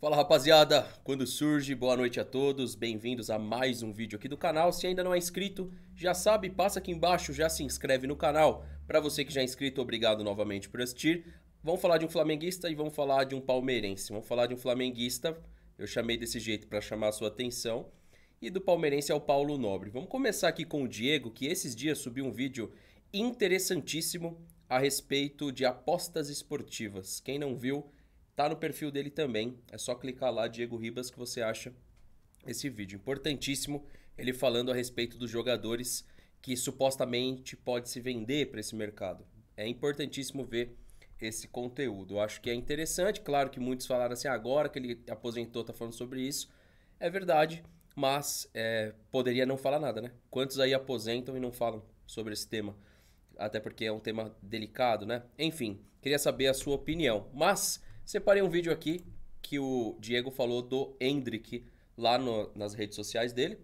Fala rapaziada, quando surge, boa noite a todos, bem-vindos a mais um vídeo aqui do canal. Se ainda não é inscrito, já sabe, passa aqui embaixo, já se inscreve no canal. Para você que já é inscrito, obrigado novamente por assistir. Vamos falar de um flamenguista e vamos falar de um palmeirense. Vamos falar de um flamenguista, eu chamei desse jeito para chamar a sua atenção, e do palmeirense é o Paulo Nobre. Vamos começar aqui com o Diego, que esses dias subiu um vídeo interessantíssimo a respeito de apostas esportivas. Quem não viu, Tá no perfil dele também. É só clicar lá, Diego Ribas, que você acha esse vídeo. Importantíssimo ele falando a respeito dos jogadores que supostamente pode se vender para esse mercado. É importantíssimo ver esse conteúdo. Eu acho que é interessante, claro que muitos falaram assim, agora que ele aposentou, tá falando sobre isso. É verdade, mas é, poderia não falar nada, né? Quantos aí aposentam e não falam sobre esse tema? Até porque é um tema delicado, né? Enfim, queria saber a sua opinião. Mas Separei um vídeo aqui que o Diego falou do Hendrick lá no, nas redes sociais dele.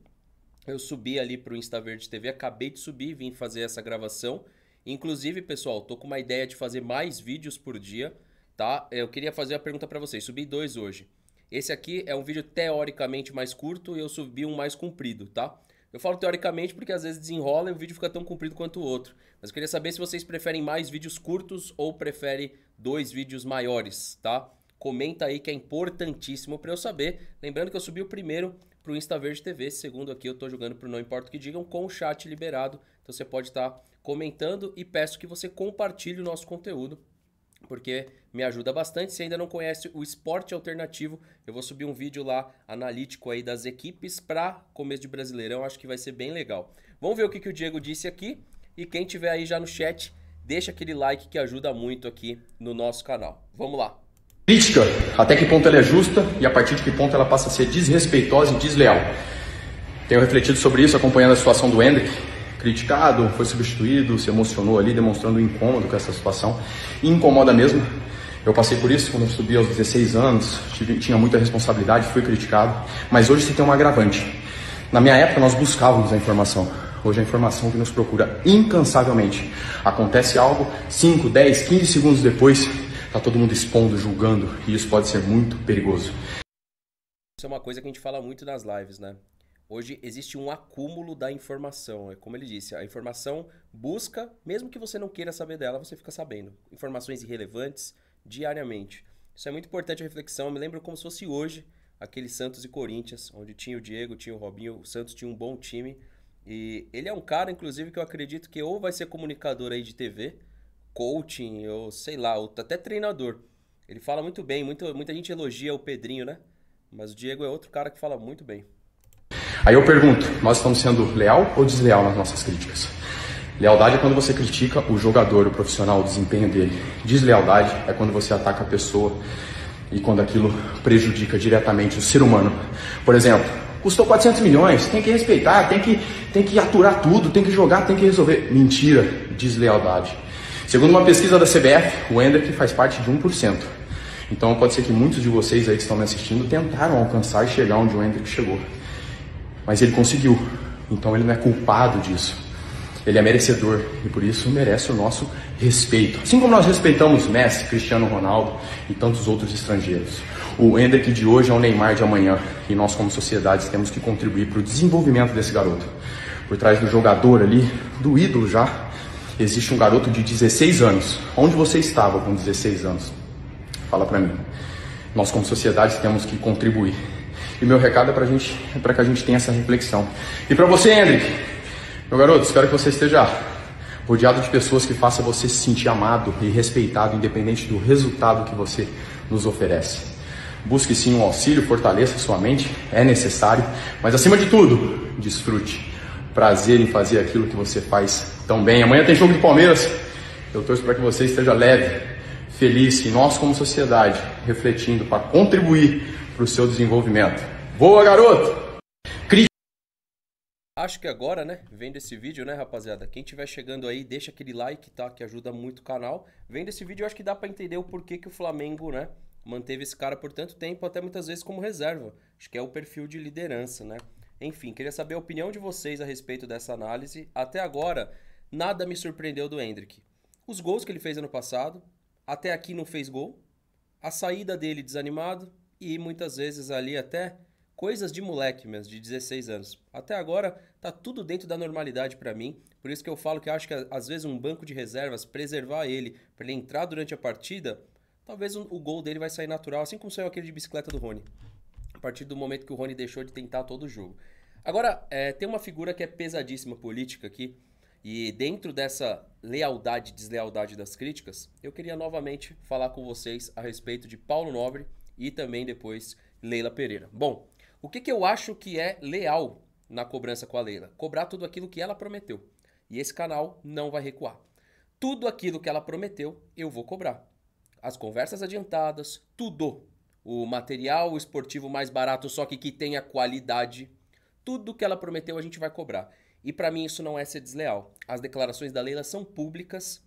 Eu subi ali para o Insta Verde TV, acabei de subir, vim fazer essa gravação. Inclusive, pessoal, tô com uma ideia de fazer mais vídeos por dia, tá? Eu queria fazer a pergunta para vocês. Subi dois hoje. Esse aqui é um vídeo teoricamente mais curto e eu subi um mais comprido, tá? Eu falo teoricamente porque às vezes desenrola e o vídeo fica tão comprido quanto o outro. Mas eu queria saber se vocês preferem mais vídeos curtos ou preferem dois vídeos maiores, tá? Comenta aí que é importantíssimo para eu saber. Lembrando que eu subi o primeiro para o Insta Verde TV, segundo aqui eu estou jogando para Não Importa o que Digam, com o chat liberado. Então você pode estar tá comentando e peço que você compartilhe o nosso conteúdo porque me ajuda bastante. Se ainda não conhece o esporte alternativo, eu vou subir um vídeo lá analítico aí das equipes para começo de Brasileirão, acho que vai ser bem legal. Vamos ver o que, que o Diego disse aqui e quem tiver aí já no chat deixa aquele like que ajuda muito aqui no nosso canal. Vamos lá. Crítica, até que ponto ela é justa e a partir de que ponto ela passa a ser desrespeitosa e desleal. Tenho refletido sobre isso acompanhando a situação do Hendrick, criticado, foi substituído, se emocionou ali, demonstrando incômodo com essa situação. E incomoda mesmo. Eu passei por isso quando eu subi aos 16 anos, tive, tinha muita responsabilidade, fui criticado. Mas hoje você tem um agravante. Na minha época nós buscávamos a informação. Hoje a informação que nos procura incansavelmente. Acontece algo, 5, 10, 15 segundos depois, tá todo mundo expondo, julgando, e isso pode ser muito perigoso. Isso é uma coisa que a gente fala muito nas lives, né? Hoje existe um acúmulo da informação. É como ele disse, a informação busca, mesmo que você não queira saber dela, você fica sabendo. Informações irrelevantes diariamente. Isso é muito importante a reflexão. Eu me lembro como se fosse hoje aquele Santos e Corinthians, onde tinha o Diego, tinha o Robinho, o Santos tinha um bom time, e ele é um cara, inclusive, que eu acredito que ou vai ser comunicador aí de TV, coaching, ou sei lá, ou até treinador. Ele fala muito bem, muito, muita gente elogia o Pedrinho, né? Mas o Diego é outro cara que fala muito bem. Aí eu pergunto, nós estamos sendo leal ou desleal nas nossas críticas? Lealdade é quando você critica o jogador, o profissional, o desempenho dele. Deslealdade é quando você ataca a pessoa e quando aquilo prejudica diretamente o ser humano. Por exemplo, Custou 400 milhões, tem que respeitar, tem que, tem que aturar tudo, tem que jogar, tem que resolver. Mentira, deslealdade. Segundo uma pesquisa da CBF, o Hendrick faz parte de 1%. Então pode ser que muitos de vocês aí que estão me assistindo tentaram alcançar e chegar onde o Hendrick chegou. Mas ele conseguiu. Então ele não é culpado disso. Ele é merecedor e por isso merece o nosso respeito. Assim como nós respeitamos Messi, Cristiano Ronaldo e tantos outros estrangeiros. O Hendrick de hoje é o Neymar de amanhã e nós, como sociedade, temos que contribuir para o desenvolvimento desse garoto. Por trás do jogador ali, do ídolo já, existe um garoto de 16 anos. Onde você estava com 16 anos? Fala para mim. Nós, como sociedade, temos que contribuir. E meu recado é para gente, é para que a gente tenha essa reflexão. E para você, Hendrick, meu garoto, espero que você esteja rodeado de pessoas que façam você se sentir amado e respeitado, independente do resultado que você nos oferece busque sim um auxílio, fortaleça sua mente, é necessário, mas acima de tudo, desfrute. Prazer em fazer aquilo que você faz tão bem. Amanhã tem jogo do Palmeiras. Eu torço para que você esteja leve, feliz e nós como sociedade refletindo para contribuir para o seu desenvolvimento. Boa, garoto! Acho que agora, né, vendo esse vídeo, né, rapaziada, quem estiver chegando aí, deixa aquele like, tá, que ajuda muito o canal. Vendo esse vídeo, acho que dá para entender o porquê que o Flamengo, né, manteve esse cara por tanto tempo, até muitas vezes como reserva. Acho que é o perfil de liderança, né? Enfim, queria saber a opinião de vocês a respeito dessa análise. Até agora, nada me surpreendeu do Hendrick. Os gols que ele fez ano passado, até aqui não fez gol. A saída dele desanimado e muitas vezes ali até coisas de moleque mesmo, de 16 anos. Até agora tá tudo dentro da normalidade para mim, por isso que eu falo que acho que às vezes um banco de reservas preservar ele para ele entrar durante a partida Talvez o, o gol dele vai sair natural, assim como saiu aquele de bicicleta do Rony. A partir do momento que o Rony deixou de tentar todo o jogo. Agora, é, tem uma figura que é pesadíssima política aqui, e dentro dessa lealdade e deslealdade das críticas, eu queria novamente falar com vocês a respeito de Paulo Nobre e também depois Leila Pereira. Bom, o que, que eu acho que é leal na cobrança com a Leila? Cobrar tudo aquilo que ela prometeu. E esse canal não vai recuar. Tudo aquilo que ela prometeu, eu vou cobrar as conversas adiantadas, tudo. O material esportivo mais barato, só que que tenha qualidade. Tudo que ela prometeu a gente vai cobrar. E para mim isso não é ser desleal. As declarações da Leila são públicas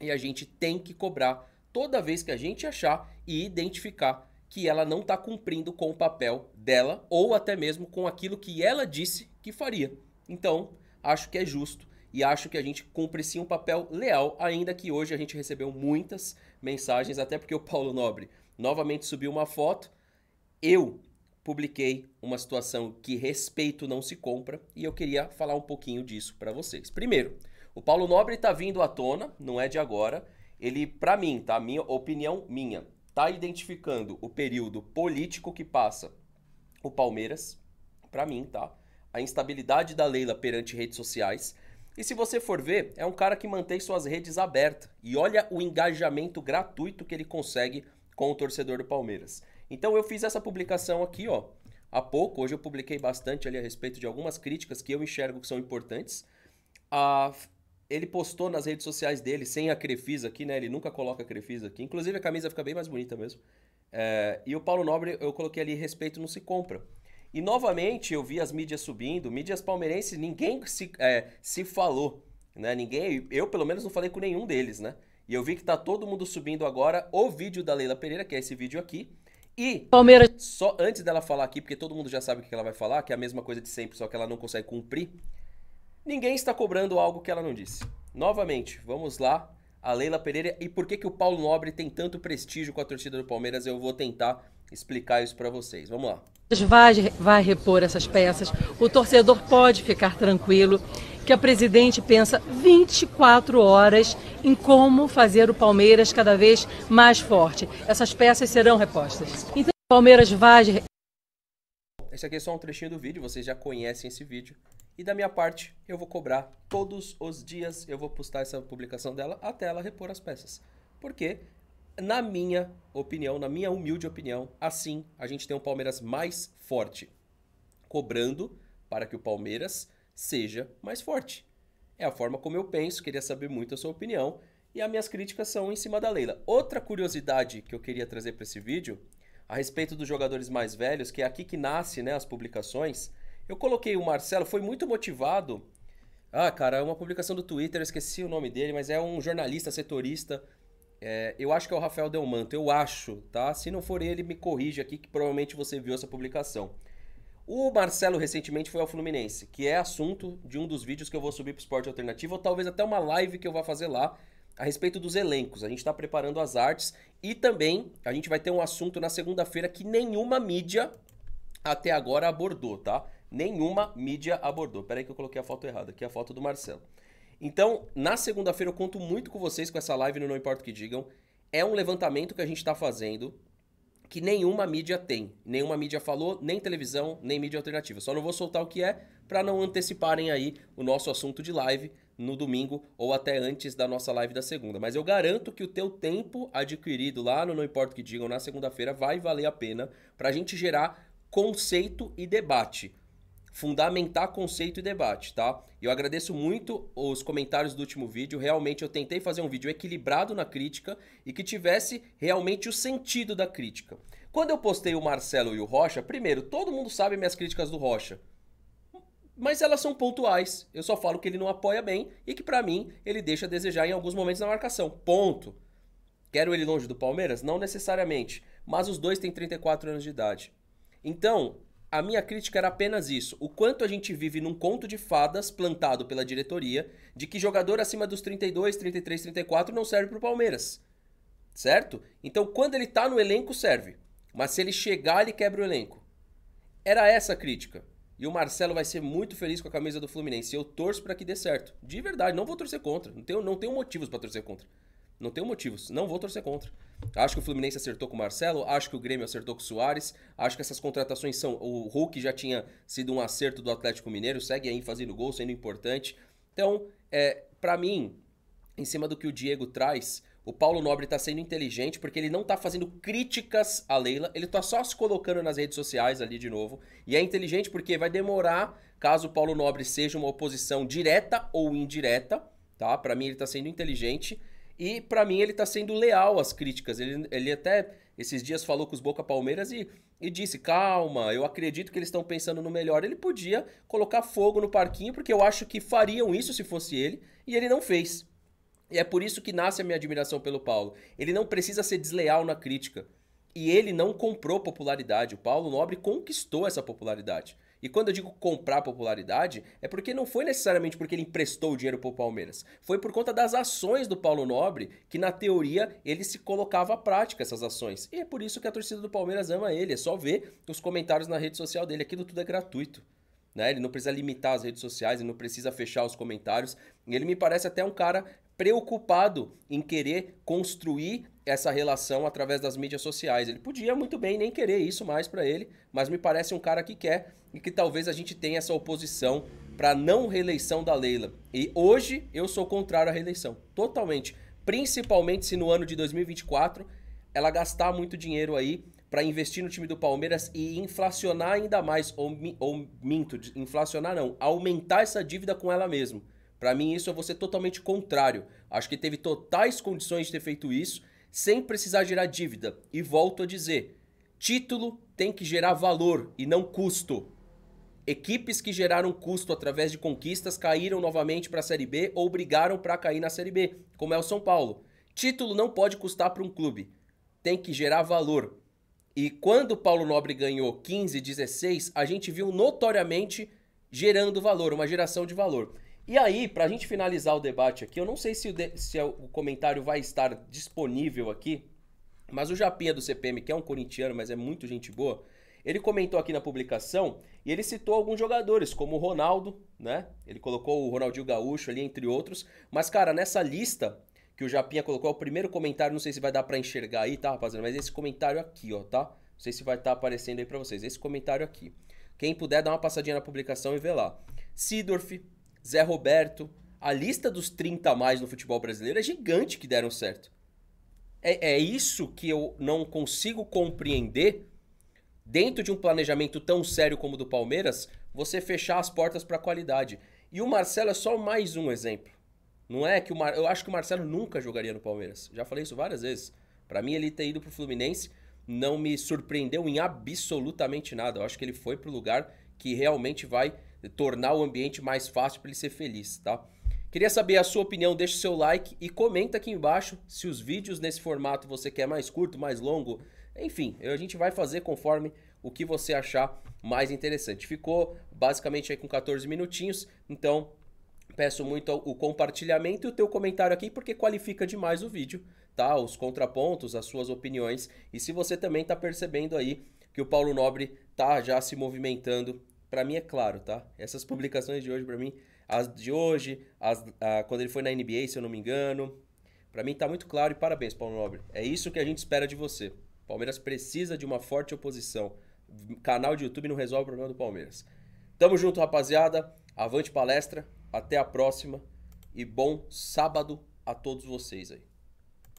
e a gente tem que cobrar toda vez que a gente achar e identificar que ela não está cumprindo com o papel dela ou até mesmo com aquilo que ela disse que faria. Então, acho que é justo e acho que a gente cumpre sim um papel leal, ainda que hoje a gente recebeu muitas mensagens, até porque o Paulo Nobre novamente subiu uma foto. Eu publiquei uma situação que respeito não se compra e eu queria falar um pouquinho disso para vocês. Primeiro, o Paulo Nobre está vindo à tona, não é de agora. Ele, para mim, tá? Minha opinião minha, tá identificando o período político que passa o Palmeiras, para mim, tá? A instabilidade da Leila perante redes sociais e se você for ver, é um cara que mantém suas redes abertas. E olha o engajamento gratuito que ele consegue com o torcedor do Palmeiras. Então eu fiz essa publicação aqui, ó, há pouco. Hoje eu publiquei bastante ali a respeito de algumas críticas que eu enxergo que são importantes. Ah, ele postou nas redes sociais dele, sem a Crefisa aqui, né? Ele nunca coloca a Crefisa aqui. Inclusive a camisa fica bem mais bonita mesmo. É, e o Paulo Nobre, eu coloquei ali, respeito não se compra. E novamente eu vi as mídias subindo, mídias palmeirenses, ninguém se, é, se falou, né? Ninguém, eu pelo menos não falei com nenhum deles, né? E eu vi que tá todo mundo subindo agora o vídeo da Leila Pereira, que é esse vídeo aqui. E Palmeiras. só antes dela falar aqui, porque todo mundo já sabe o que ela vai falar, que é a mesma coisa de sempre, só que ela não consegue cumprir. Ninguém está cobrando algo que ela não disse. Novamente, vamos lá, a Leila Pereira. E por que, que o Paulo Nobre tem tanto prestígio com a torcida do Palmeiras? Eu vou tentar explicar isso para vocês. Vamos lá. Vai, vai repor essas peças. O torcedor pode ficar tranquilo que a presidente pensa 24 horas em como fazer o Palmeiras cada vez mais forte. Essas peças serão repostas. Então, o Palmeiras vai. Esse aqui é só um trechinho do vídeo, vocês já conhecem esse vídeo. E da minha parte, eu vou cobrar todos os dias, eu vou postar essa publicação dela até ela repor as peças. Porque na minha opinião, na minha humilde opinião, assim a gente tem um Palmeiras mais forte, cobrando para que o Palmeiras seja mais forte. É a forma como eu penso, queria saber muito a sua opinião e as minhas críticas são em cima da Leila. Outra curiosidade que eu queria trazer para esse vídeo, a respeito dos jogadores mais velhos, que é aqui que nasce, né, as publicações. Eu coloquei o Marcelo, foi muito motivado. Ah, cara, é uma publicação do Twitter, eu esqueci o nome dele, mas é um jornalista setorista é, eu acho que é o Rafael Delmanto, eu acho, tá? Se não for ele, me corrija aqui, que provavelmente você viu essa publicação. O Marcelo recentemente foi ao Fluminense, que é assunto de um dos vídeos que eu vou subir para o Esporte Alternativo, ou talvez até uma live que eu vá fazer lá a respeito dos elencos. A gente está preparando as artes e também a gente vai ter um assunto na segunda-feira que nenhuma mídia até agora abordou, tá? Nenhuma mídia abordou. Peraí que eu coloquei a foto errada, aqui é a foto do Marcelo. Então, na segunda-feira eu conto muito com vocês com essa live no Não Importa o que Digam. É um levantamento que a gente está fazendo que nenhuma mídia tem. Nenhuma mídia falou, nem televisão, nem mídia alternativa. Só não vou soltar o que é para não anteciparem aí o nosso assunto de live no domingo ou até antes da nossa live da segunda. Mas eu garanto que o teu tempo adquirido lá no Não Importa o que Digam na segunda-feira vai valer a pena para a gente gerar conceito e debate fundamentar conceito e debate, tá? Eu agradeço muito os comentários do último vídeo. Realmente eu tentei fazer um vídeo equilibrado na crítica e que tivesse realmente o sentido da crítica. Quando eu postei o Marcelo e o Rocha, primeiro, todo mundo sabe minhas críticas do Rocha. Mas elas são pontuais. Eu só falo que ele não apoia bem e que para mim ele deixa a desejar em alguns momentos na marcação. Ponto. Quero ele longe do Palmeiras? Não necessariamente, mas os dois têm 34 anos de idade. Então, a minha crítica era apenas isso: o quanto a gente vive num conto de fadas plantado pela diretoria de que jogador acima dos 32, 33, 34 não serve pro Palmeiras. Certo? Então, quando ele tá no elenco, serve. Mas se ele chegar, ele quebra o elenco. Era essa a crítica. E o Marcelo vai ser muito feliz com a camisa do Fluminense. Eu torço para que dê certo. De verdade, não vou torcer contra. Não tenho, não tenho motivos para torcer contra. Não tenho motivos. Não vou torcer contra. Acho que o Fluminense acertou com o Marcelo, acho que o Grêmio acertou com o Soares, acho que essas contratações são. O Hulk já tinha sido um acerto do Atlético Mineiro, segue aí fazendo gol, sendo importante. Então, é, para mim, em cima do que o Diego traz, o Paulo Nobre tá sendo inteligente porque ele não tá fazendo críticas à Leila, ele tá só se colocando nas redes sociais ali de novo. E é inteligente porque vai demorar caso o Paulo Nobre seja uma oposição direta ou indireta, tá? Para mim ele tá sendo inteligente. E para mim ele está sendo leal às críticas. Ele, ele até esses dias falou com os Boca Palmeiras e, e disse: calma, eu acredito que eles estão pensando no melhor. Ele podia colocar fogo no parquinho, porque eu acho que fariam isso se fosse ele, e ele não fez. E é por isso que nasce a minha admiração pelo Paulo. Ele não precisa ser desleal na crítica. E ele não comprou popularidade. O Paulo Nobre conquistou essa popularidade. E quando eu digo comprar popularidade, é porque não foi necessariamente porque ele emprestou o dinheiro para o Palmeiras. Foi por conta das ações do Paulo Nobre que, na teoria, ele se colocava à prática essas ações. E é por isso que a torcida do Palmeiras ama ele. É só ver os comentários na rede social dele. Aquilo tudo é gratuito. Né? Ele não precisa limitar as redes sociais, ele não precisa fechar os comentários. Ele me parece até um cara preocupado em querer construir essa relação através das mídias sociais. Ele podia muito bem nem querer isso mais para ele, mas me parece um cara que quer e que talvez a gente tenha essa oposição para não reeleição da Leila. E hoje eu sou contrário à reeleição, totalmente, principalmente se no ano de 2024 ela gastar muito dinheiro aí para investir no time do Palmeiras e inflacionar ainda mais ou, ou minto, inflacionar não, aumentar essa dívida com ela mesma. Para mim, isso é você totalmente contrário. Acho que teve totais condições de ter feito isso sem precisar gerar dívida. E volto a dizer: título tem que gerar valor e não custo. Equipes que geraram custo através de conquistas caíram novamente para a Série B ou brigaram para cair na Série B, como é o São Paulo. Título não pode custar para um clube, tem que gerar valor. E quando o Paulo Nobre ganhou 15, 16, a gente viu notoriamente gerando valor, uma geração de valor. E aí, para a gente finalizar o debate aqui, eu não sei se o, de, se é o comentário vai estar disponível aqui, mas o Japinha do CPM, que é um corintiano, mas é muito gente boa, ele comentou aqui na publicação e ele citou alguns jogadores, como o Ronaldo, né? Ele colocou o Ronaldinho Gaúcho ali, entre outros. Mas, cara, nessa lista que o Japinha colocou, é o primeiro comentário, não sei se vai dar para enxergar aí, tá, rapaziada? Mas esse comentário aqui, ó, tá? Não sei se vai estar tá aparecendo aí para vocês. Esse comentário aqui. Quem puder, dá uma passadinha na publicação e vê lá. Sidorf, Zé Roberto. A lista dos 30 a mais no futebol brasileiro é gigante que deram certo. É, é isso que eu não consigo compreender dentro de um planejamento tão sério como o do Palmeiras, você fechar as portas para a qualidade. E o Marcelo é só mais um exemplo. Não é que o Mar... eu acho que o Marcelo nunca jogaria no Palmeiras. Já falei isso várias vezes. Para mim ele ter ido pro Fluminense não me surpreendeu em absolutamente nada. Eu acho que ele foi para o lugar que realmente vai tornar o ambiente mais fácil para ele ser feliz, tá? Queria saber a sua opinião, deixa o seu like e comenta aqui embaixo se os vídeos nesse formato você quer mais curto, mais longo. Enfim, a gente vai fazer conforme o que você achar mais interessante. Ficou basicamente aí com 14 minutinhos, então peço muito o compartilhamento e o teu comentário aqui porque qualifica demais o vídeo, tá? Os contrapontos, as suas opiniões. E se você também está percebendo aí que o Paulo Nobre tá já se movimentando, para mim é claro, tá? Essas publicações de hoje para mim, as de hoje, as, a, quando ele foi na NBA, se eu não me engano, para mim tá muito claro e parabéns, Paulo Nobre. É isso que a gente espera de você. Palmeiras precisa de uma forte oposição. Canal de YouTube não resolve o problema do Palmeiras. Tamo junto, rapaziada. Avante palestra. Até a próxima. E bom sábado a todos vocês aí.